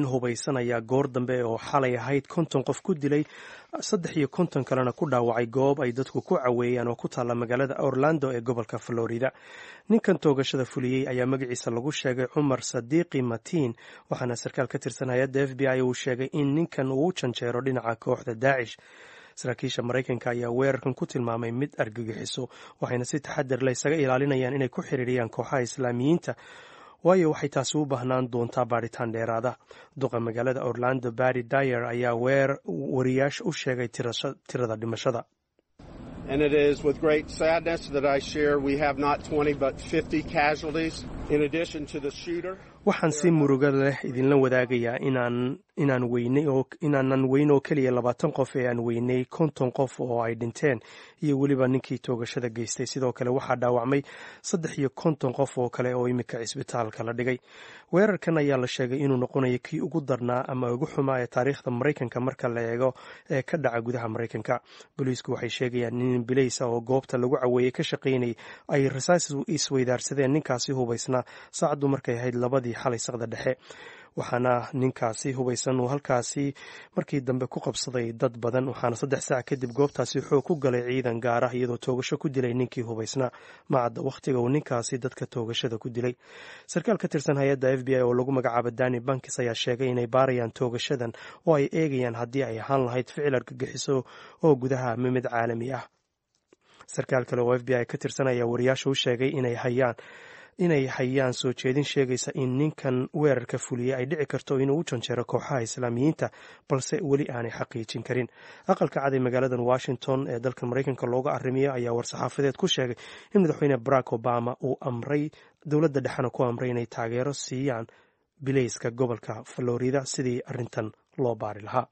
nin hubaysanaya goor dambe oo xalay ahayd konton qof ku dilay saddex iyo konton kalena ku dhaawacay goob ay dadku ku caweeyaan oo ku taalla magaalada orlando ee gobolka florida ninkan toogashada fuliyey ayaa magaciisa lagu sheegay cumar sadiiqi matiin waxaana sarkaal ka tirsan hay-adda f b i uu sheegay in ninkan uu janjeero dhinaca kooxda daacish saraakiisha maraykanka ayaa weerarkan ku tilmaamay mid argagixiso waxayna si taxadar le isaga ilaalinayaan inay ku xiriiriyaan kooxaha islaamiyiinta waayo waxay taasi u baahnaan doontaa baaritaan dheeraada duqa magaalada orlando barry dyer ayaa weer wariyaasha u sheegay tirada dhimashada And it is with great sadness that I share we have not 20 but 50 casualties waxaan si murugo leh idinla wadaagayaa inaanan weyn oo keliya labaatan qof ee aan weynay konton qof oo ay dhinteen iyo weliba ninkii toogashada geystay sidoo kale waxaa dhaawacmay saddex iyo konton qof oo kale oo iminka cisbitaalka la dhigay weerarkan ayaa la sheegay inuu noqonayo kii ugu darnaa ama ugu xumaa ee taariikhda maraykanka marka la eego ee ka dhaca gudaha maraykanka booliisku waxay sheegayaan in bileysa ah oo goobta lagu caweeyey ka shaqaynay ay rasaas isweydaarsadeen ninkaasi hubaysnaa dhexmarta saacaddu markay ahayd labadii xalay saqda dhexe waxaana ninkaasi hubaysan uu halkaasi markii dambe ku qabsaday dad badan waxaana saddex saac kadib goobtaasi xoog ku galay ciidan gaar ah iyadoo toogasho ku dilay ninkii hubaysna macadda wakhtiga uu ninkaasi dadka toogashada ku dilay sarkaal ka tirsan hay-adda f b i oo lagu magacaabo dani bankis ayaa sheegay inay baarayaan toogashadan oo ay eegayaan haddii ay ahaan lahayd ficil argagixiso oo gudaha mimid caalami ah sarkaal kale oo f b i ka tirsan ayaa wariyaasha u sheegay inay hayaan inay hayaan soo jeedin sheegaysa in ninkan weerarka fuliyey ay dhici karto inuu u janjeero kooxaha islaamiyiinta balse weli aanay xaqiijin karin aqalka cad ee magaaladan washington ee dalka maraykanka looga arrimiya ayaa war-saxaafadeed ku sheegay in madaxweyne barack obama uu amray dowladda dhexena ku amray inay taageero siiyaan bilayska gobolka florida sidii arrintan loo baari lahaa